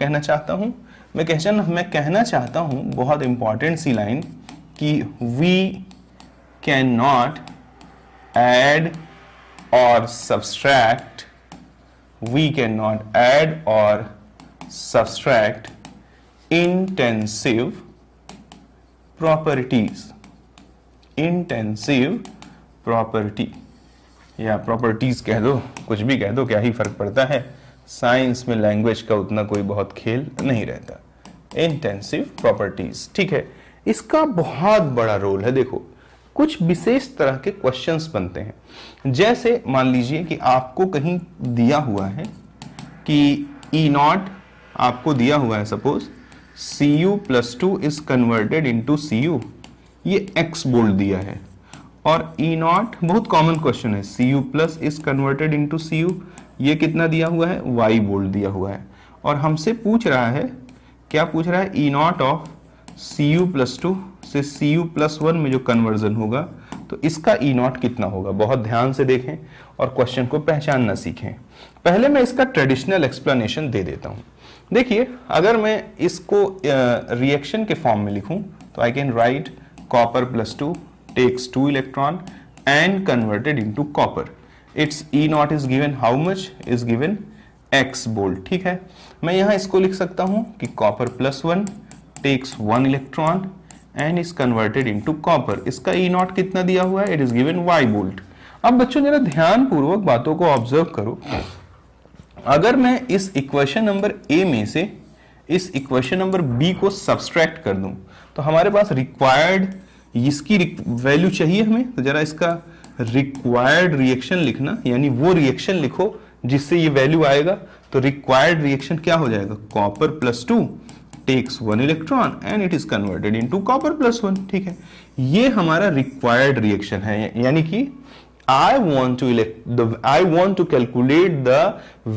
कहना चाहता हूं मैं कहचन मैं कहना चाहता हूं बहुत इंपॉर्टेंट सी लाइन कि वी कैन नॉट एड और subtract we can not add और subtract intensive properties intensive property या प्रॉपर्टीज कह दो कुछ भी कह दो क्या ही फर्क पड़ता है साइंस में लैंग्वेज का उतना कोई बहुत खेल नहीं रहता इंटेंसिव प्रॉपर्टीज ठीक है इसका बहुत बड़ा रोल है देखो कुछ विशेष तरह के क्वेश्चंस बनते हैं जैसे मान लीजिए कि आपको कहीं दिया हुआ है कि ई e नॉट आपको दिया हुआ है suppose C U plus two is converted into C U ये एक्स बोल्ड दिया है और ई e नॉट बहुत कॉमन क्वेश्चन है C U plus is converted into C U ये कितना दिया हुआ है वाई वोल्ट दिया हुआ है और हमसे पूछ रहा है क्या पूछ रहा है E naught of C U plus two से सी यू प्लस वन में जो कन्वर्जन होगा तो इसका ई e नॉट कितना होगा बहुत ध्यान से देखें और क्वेश्चन को पहचानना सीखें पहले मैं इसका ट्रेडिशनल एक्सप्लेनेशन दे देता हूँ देखिए अगर मैं इसको रिएक्शन uh, के फॉर्म में लिखूँ तो I can write copper plus two takes two electron and converted to copper it's E e naught is given how much is given X volt ठीक है मैं यहां इसको लिख सकता हूं कि copper plus one takes one electron and is converted into copper इसका ई e नॉट कितना दिया हुआ है it is given Y volt अब बच्चों जरा ध्यान पूर्वक बातों को ऑब्जर्व करो अगर मैं इस इक्वेशन नंबर ए में से इस इक्वेशन नंबर बी को सब्सट्रैक्ट कर दूं तो हमारे पास रिक्वायर्ड इसकी वैल्यू चाहिए हमें तो जरा इसका रिक्वायर्ड रिएक्शन लिखना यानी वो रिएक्शन लिखो जिससे ये वैल्यू आएगा तो रिक्वायर्ड रिएक्शन क्या हो जाएगा copper plus two takes one electron and it is converted into copper plus one ठीक है ये हमारा रिक्वायर्ड रिएक्शन है यानी कि I want to elect the I want to calculate the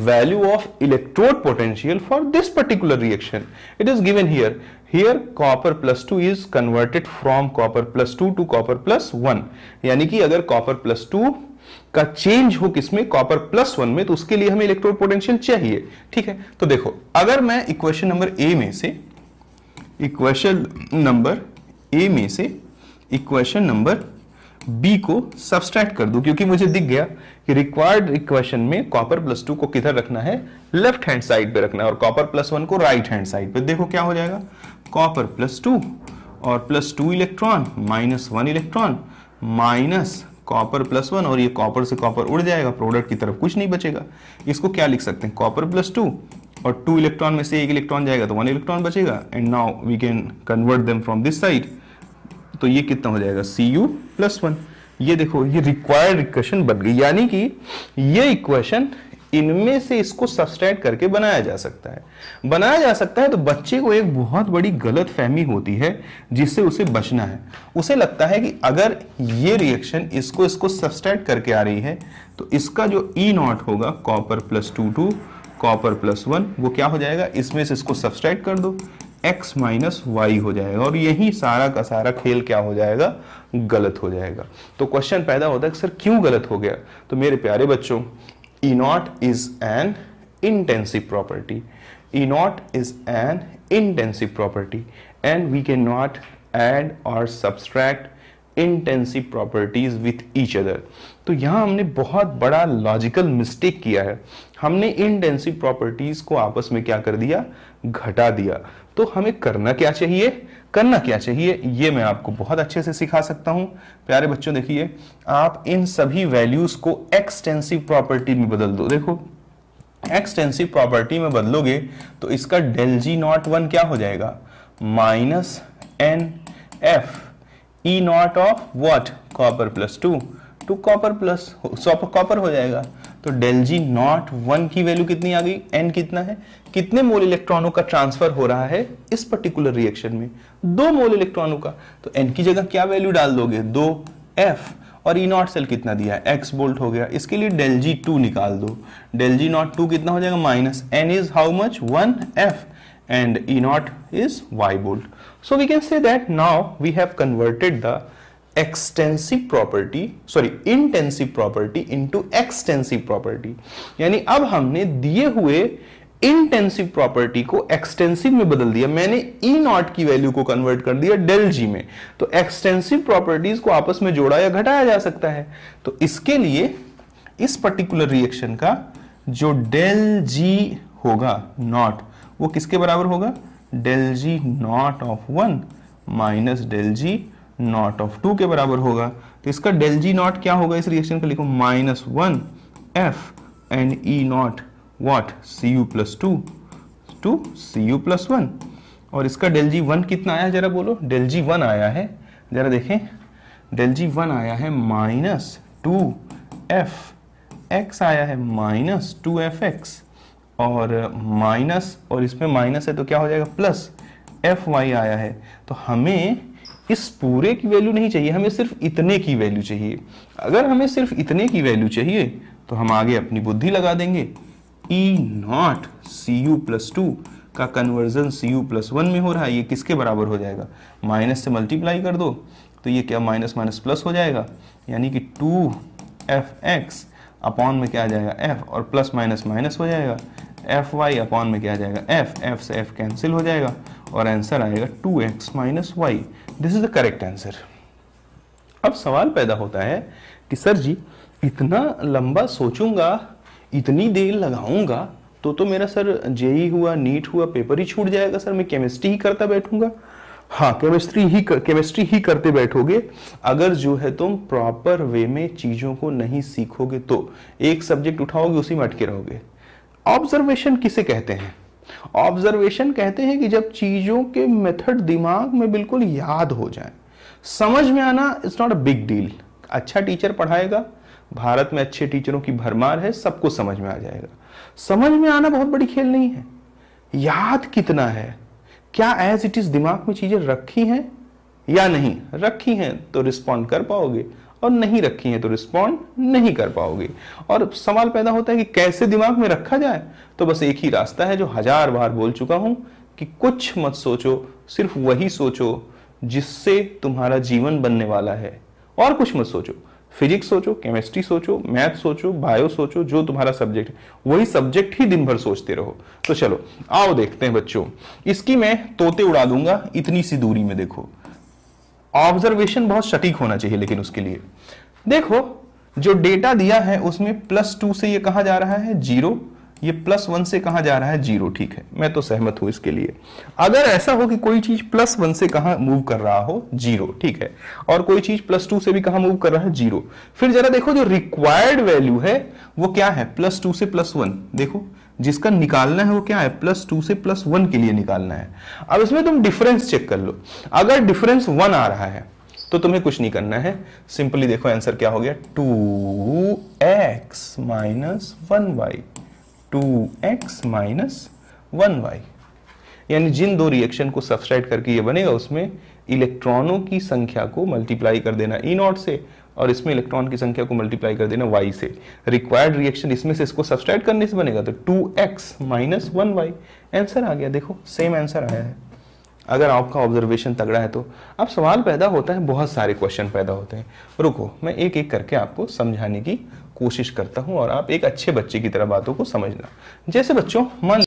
value of electrode potential for this particular reaction. It is given here. Here copper plus two is converted from copper plus two to copper plus one. यानी कि अगर copper plus two का change हो किसमें copper plus one में तो उसके लिए हमें electrode potential चाहिए ठीक है तो देखो अगर मैं equation number A में से equation number A में से equation number बी को सब्सट्रैक्ट कर दूं क्योंकि मुझे दिख गया कि रिक्वायर्ड इक्वेशन में कॉपर प्लस टू को किधर रखना है लेफ्ट हैंड साइड पे रखना है और कॉपर प्लस वन को राइट हैंड साइड पे देखो क्या हो जाएगा कॉपर प्लस टू और plus two electron minus one electron minus copper plus one और ये कॉपर से कॉपर उड़ जाएगा प्रोडक्ट की तरफ कुछ नहीं बचेगा इसको क्या लिख सकते हैं कॉपर प्लस टू और टू इलेक्ट्रॉन में से एक इलेक्ट्रॉन जाएगा तो वन इलेक्ट्रॉन बचेगा and now we can convert them from this side तो ये कितना हो जाएगा सी यू प्लस वन ये देखो ये रिक्वायर्ड इक्वेशन बन गई यानी कि ये इक्वेशन इनमें से इसको सब्सट्रैक्ट करके बनाया जा सकता है बनाया जा सकता है तो बच्चे को एक बहुत बड़ी गलत फहमी होती है जिससे उसे बचना है उसे लगता है कि अगर ये रिएक्शन इसको इसको सब्सट्रैक्ट करके आ रही है तो इसका जो ई e नॉट होगा copper plus two to copper plus one वो क्या हो जाएगा इसमें से इसको सब्सट्रैक्ट कर दो एक्स माइनस वाई हो जाएगा और यही सारा का सारा खेल क्या हो जाएगा गलत हो जाएगा तो क्वेश्चन पैदा होता है कि सर क्यों गलत हो गया तो मेरे प्यारे बच्चों E naught is an intensive property E naught is an intensive property and we can not add और subtract intensive properties with each other तो यहाँ हमने बहुत बड़ा लॉजिकल मिस्टेक किया है हमने इंटेंसिव प्रॉपर्टीज को आपस में क्या कर दिया घटा दिया तो हमें करना क्या चाहिए करना क्या चाहिए ये मैं आपको बहुत अच्छे से सिखा सकता हूं प्यारे बच्चों देखिए आप इन सभी वैल्यूज को एक्सटेंसिव प्रॉपर्टी में बदल दो देखो एक्सटेंसिव प्रॉपर्टी में बदलोगे तो इसका डेल जी नॉट वन क्या हो जाएगा minus n F E naught of what copper plus two to copper plus copper copper हो जाएगा तो डेल जी नॉट वन की वैल्यू कितनी आ गई एन कितना है कितने मोल इलेक्ट्रॉनों का ट्रांसफर हो रहा है इस पर्टिकुलर रिएक्शन में दो मोल इलेक्ट्रॉनों का तो एन की जगह क्या वैल्यू डाल दोगे दो एफ और ई नॉट सेल कितना दिया एक्स बोल्ट हो गया इसके लिए डेल जी टू निकाल दो डेल जी नॉट टू कितना हो जाएगा minus n is how much one F and E naught is Y volt. So we can say that now we have converted the extensive property sorry intensive property into extensive property यानी अब हमने दिए हुए intensive property को extensive में बदल दिया मैंने ई e नॉट की वैल्यू को कन्वर्ट कर दिया डेल जी में तो एक्सटेंसिव प्रॉपर्टीज को आपस में जोड़ा या घटाया जा सकता है तो इसके लिए इस पर्टिकुलर रिएक्शन का जो डेल जी होगा नॉट वो किसके बराबर होगा del G naught of one minus del G naught of two के बराबर होगा तो इसका डेल जी नॉट क्या होगा इस रिएक्शन का लिखो minus one F and E naught what C U plus two to C U plus one और इसका डेल जी वन कितना आया जरा बोलो डेल जी वन आया है जरा देखें डेल जी वन आया है माइनस टू एफ एक्स आया है माइनस टू एफ एक्स और माइनस और इसमें माइनस है तो क्या हो जाएगा प्लस एफ वाई आया है तो हमें इस पूरे की वैल्यू नहीं चाहिए हमें सिर्फ इतने की वैल्यू चाहिए अगर हमें सिर्फ इतने की वैल्यू चाहिए तो हम आगे अपनी बुद्धि लगा देंगे E naught C U plus two का conversion C U plus one में हो रहा है ये किसके बराबर हो जाएगा माइनस से मल्टीप्लाई कर दो तो ये क्या माइनस माइनस प्लस हो जाएगा यानी कि टू एफ एक्स अपॉन में क्या आ जाएगा एफ और प्लस माइनस माइनस हो जाएगा एफ वाई अपॉन में क्या आ जाएगा एफ एफ से एफ कैंसिल हो जाएगा और आंसर आएगा two X minus Y this is the correct answer अब सवाल पैदा होता है कि सर जी इतना लंबा सोचूंगा इतनी देर लगाऊंगा तो तो मेरा सर जेई e हुआ नीट हुआ पेपर ही छूट जाएगा सर मैं केमिस्ट्री ही करता बैठूंगा हाँ केमिस्ट्री ही कर, केमिस्ट्री ही करते बैठोगे अगर जो है तुम प्रॉपर वे में चीज़ों को नहीं सीखोगे तो एक सब्जेक्ट उठाओगे उसी में अटके रहोगे ऑब्जर्वेशन किसे कहते हैं ऑब्जर्वेशन कहते हैं कि जब चीज़ों के मेथड दिमाग में बिल्कुल याद हो जाए समझ में आना it's not a big deal अच्छा टीचर पढ़ाएगा भारत में अच्छे टीचरों की भरमार है सबको समझ में आ जाएगा समझ में आना बहुत बड़ी खेल नहीं है याद कितना है क्या एज इट इज़ दिमाग में चीज़ें रखी हैं या नहीं रखी हैं तो रिस्पॉन्ड कर पाओगे और नहीं रखी हैं तो रिस्पॉन्ड नहीं कर पाओगे और सवाल पैदा होता है कि कैसे दिमाग में रखा जाए तो बस एक ही रास्ता है जो हजार बार बोल चुका हूं कि कुछ मत सोचो सिर्फ वही सोचो जिससे तुम्हारा जीवन बनने वाला है और कुछ मत सोचो फिजिक्स सोचो केमिस्ट्री सोचो मैथ सोचो बायो सोचो जो तुम्हारा सब्जेक्ट है वही सब्जेक्ट ही दिन भर सोचते रहो तो चलो आओ देखते हैं बच्चों इसकी मैं तोते उड़ा दूंगा इतनी सी दूरी में देखो ऑब्जर्वेशन बहुत सटीक होना चाहिए लेकिन उसके लिए देखो जो डेटा दिया है उसमें प्लस टू से ये कहा जा रहा है जीरो ये प्लस वन से कहा जा रहा है जीरो ठीक है मैं तो सहमत हूं इसके लिए अगर ऐसा हो कि कोई चीज प्लस वन से कहा मूव कर रहा हो जीरो ठीक है और कोई चीज प्लस टू से भी कहा मूव कर रहा है जीरो फिर जरा देखो जो रिक्वायर्ड वैल्यू है वो क्या है प्लस टू से प्लस वन देखो जिसका निकालना है वो क्या है प्लस टू से प्लस वन के लिए निकालना है अब इसमें तुम डिफरेंस चेक कर लो अगर डिफरेंस वन आ रहा है तो तुम्हें कुछ नहीं करना है सिंपली देखो आंसर क्या हो गया two X minus one Y two X minus one Y यानी जिन दो रिएक्शन को सब्सट्रैक्ट करके ये बनेगा उसमें इलेक्ट्रॉनों की संख्या को मल्टीप्लाई कर देना ई e नॉट से और इसमें इलेक्ट्रॉन की संख्या को मल्टीप्लाई कर देना वाई से रिक्वायर्ड रिएक्शन इसमें से इसको सब्सट्रैक्ट करने से बनेगा तो two X minus one Y answer आ गया देखो सेम आंसर आया है अगर आपका ऑब्जर्वेशन तगड़ा है तो अब सवाल पैदा होता है बहुत सारे क्वेश्चन पैदा होते हैं रुको मैं एक एक करके आपको समझाने की कोशिश करता हूँ और आप एक अच्छे बच्चे की तरह बातों को समझना जैसे बच्चों मान